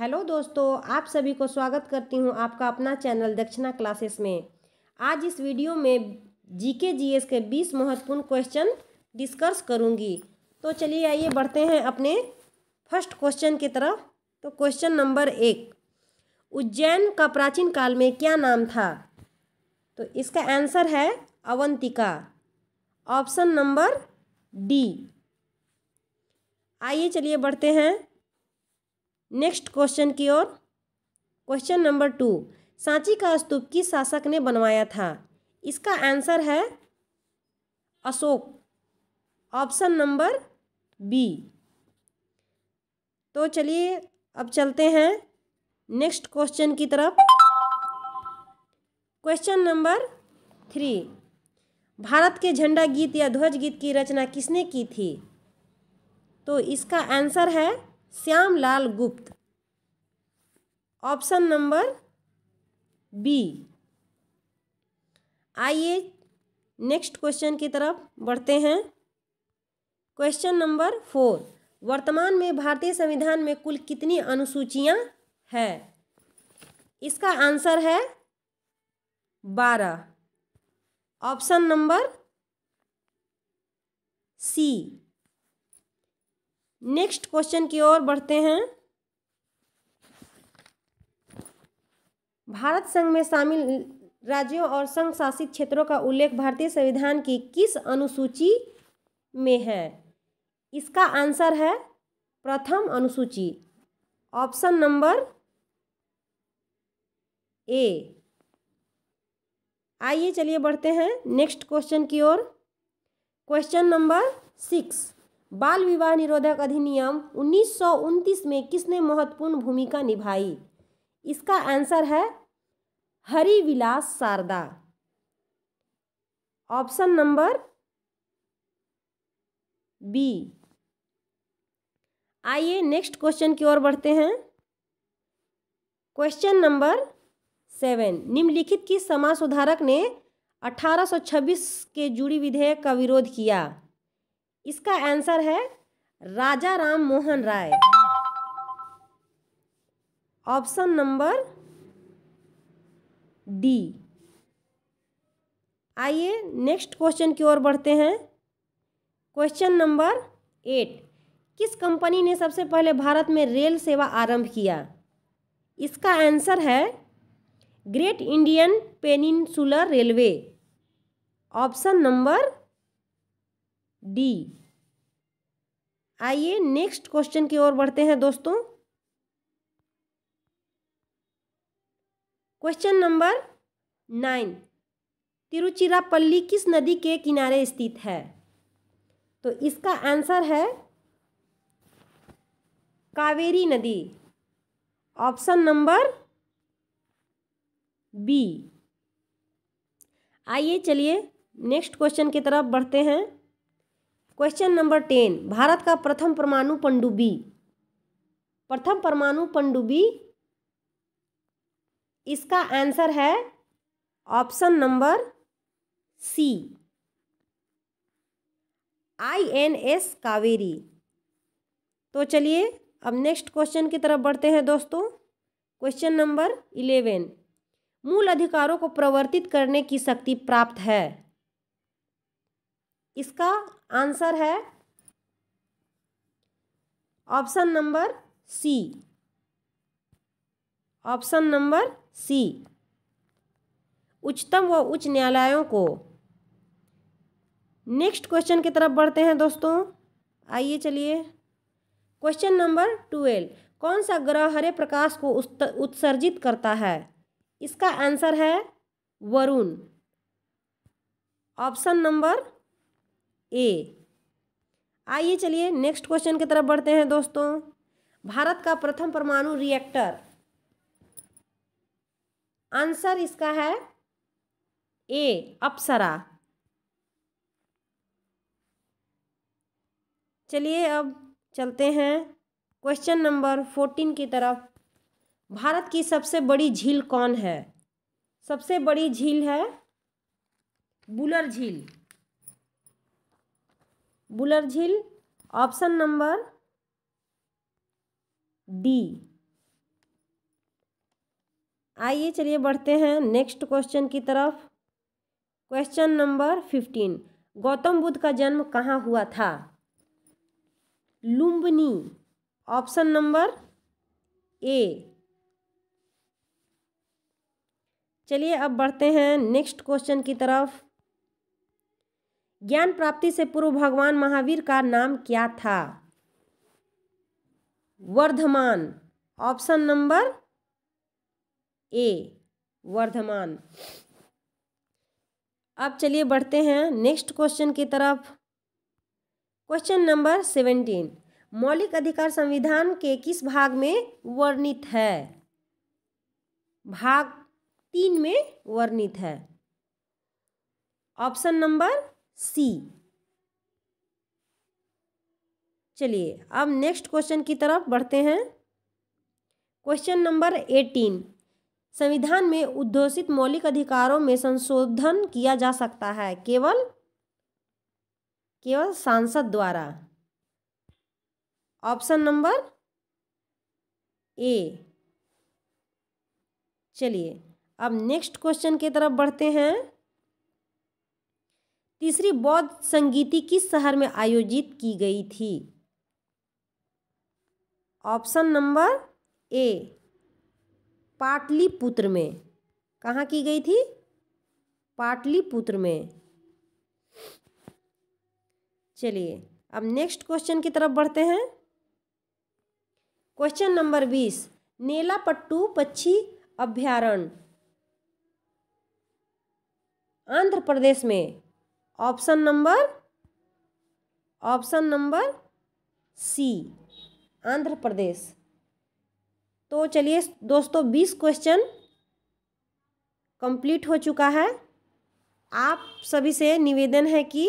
hello दोस्तों आप सभी को स्वागत करती हूं आपका अपना चैनल दक्षिणा क्लासेस में आज इस वीडियो में जीके जीएस के 20 महत्वपूर्ण क्वेश्चन डिस्कस करूंगी तो चलिए आइए बढ़ते हैं अपने फर्स्ट क्वेश्चन की तरफ तो क्वेश्चन नंबर एक उज्जैन का प्राचीन काल में क्या नाम था तो इसका आंसर है अवंतिका ऑप्शन नंबर डी आइए चलिए बढ़ते हैं नेक्स्ट क्वेश्चन की ओर क्वेश्चन नंबर टू सांची का स्तूप किस शासक ने बनवाया था इसका आंसर है अशोक ऑप्शन नंबर बी तो चलिए अब चलते हैं नेक्स्ट क्वेश्चन की तरफ क्वेश्चन नंबर थ्री भारत के झंडा गीत या ध्वज गीत की रचना किसने की थी तो इसका आंसर है Shyamlal Gupt option number B आइए नेक्स्ट क्वेश्चन की तरफ बढ़ते हैं क्वेश्चन नंबर फोर वर्तमान में भारतीय संविधान में कुल कितनी अनुसूचियां है इसका आंसर है बारह option number C next question की ओर बढ़ते हैं भारत संघ में शामिल राज्यों और संघ शासित क्षेत्रों का उल्लेख भारतीय संविधान की किस अनुसूची में है इसका आंसर है प्रथम अनुसूची ऑप्शन नंबर ए आइए चलिए बढ़ते हैं नेक्स्ट क्वेश्चन की ओर क्वेश्चन नंबर सिक्स बाल विवाह निरोधक अधिनियम उन्नीस में किसने महत्वपूर्ण भूमिका निभाई इसका आंसर है Harivilas Sharda option number B आइए नेक्स्ट क्वेश्चन की ओर बढ़ते हैं क्वेश्चन नंबर सेवन निम्नलिखित किस समाज सुधारक ने 1826 के जुड़ी विधेयक का विरोध किया इसका आंसर है Raja Ram Mohan Roy option number D आइए नेक्स्ट क्वेश्चन की ओर बढ़ते हैं क्वेश्चन नंबर एट किस कंपनी ने सबसे पहले भारत में रेल सेवा आरंभ किया इसका आंसर है Great Indian Peninsular Railway option number D आइए नेक्स्ट क्वेश्चन की ओर बढ़ते हैं दोस्तों क्वेश्चन नंबर नाइन तिरुचिरापल्ली किस नदी के किनारे स्थित है तो इसका आंसर है कावेरी नदी ऑप्शन नंबर बी आइए चलिए नेक्स्ट क्वेश्चन की तरफ बढ़ते हैं क्वेश्चन नंबर टेन भारत का प्रथम परमाणु पंडुबी प्रथम परमाणु पंडुबी इसका आंसर है option number C I N S Kaveri तो चलिए अब नेक्स्ट क्वेश्चन की तरफ बढ़ते हैं दोस्तों क्वेश्चन नंबर इलेवन मूल अधिकारों को प्रवर्तित करने की शक्ति प्राप्त है इसका आंसर है option number C option number C उच्चतम व उच्च न्यायालयों को नेक्स्ट क्वेश्चन की तरफ बढ़ते हैं दोस्तों आइए चलिए क्वेश्चन नंबर ट्वेल्व कौन सा ग्रह हरे प्रकाश को उत्सर्जित करता है इसका आंसर है वरुण ऑप्शन नंबर ए आइए चलिए नेक्स्ट क्वेश्चन की तरफ बढ़ते हैं दोस्तों भारत का प्रथम परमाणु रिएक्टर आंसर इसका है ए अप्सरा चलिए अब चलते हैं क्वेश्चन नंबर फोर्टीन की तरफ भारत की सबसे बड़ी झील कौन है सबसे बड़ी झील है बुलर झील बुलर झील ऑप्शन नंबर डी आइए चलिए बढ़ते हैं नेक्स्ट क्वेश्चन की तरफ question number fifteen Gautam Buddha का जन्म कहाँ हुआ था लुम्बनी ऑप्शन नंबर ए चलिए अब बढ़ते हैं नेक्स्ट क्वेश्चन की तरफ ज्ञान प्राप्ति से पूर्व भगवान महावीर का नाम क्या था Vardhaman option number A Vardhaman अब चलिए बढ़ते हैं नेक्स्ट क्वेश्चन की तरफ क्वेश्चन नंबर सेवेंटीन मौलिक अधिकार संविधान के किस भाग में वर्णित है भाग तीन में वर्णित है ऑप्शन नंबर सी चलिए अब नेक्स्ट क्वेश्चन की तरफ बढ़ते हैं क्वेश्चन नंबर एटीन संविधान में उद्घोषित मौलिक अधिकारों में संशोधन किया जा सकता है केवल केवल सांसद द्वारा ऑप्शन नंबर ए चलिए अब नेक्स्ट क्वेश्चन की तरफ बढ़ते हैं तीसरी बौद्ध संगीति किस शहर में आयोजित की गई थी ऑप्शन नंबर ए पाटलिपुत्र में कहाँ की गई थी पाटलिपुत्र में चलिए अब नेक्स्ट क्वेश्चन की तरफ बढ़ते हैं क्वेश्चन नंबर बीस पट्टू पक्षी अभ्यारण्य आंध्र प्रदेश में option number option number C Andhra Pradesh तो चलिए दोस्तों बीस क्वेश्चन कंप्लीट हो चुका है आप सभी से निवेदन है कि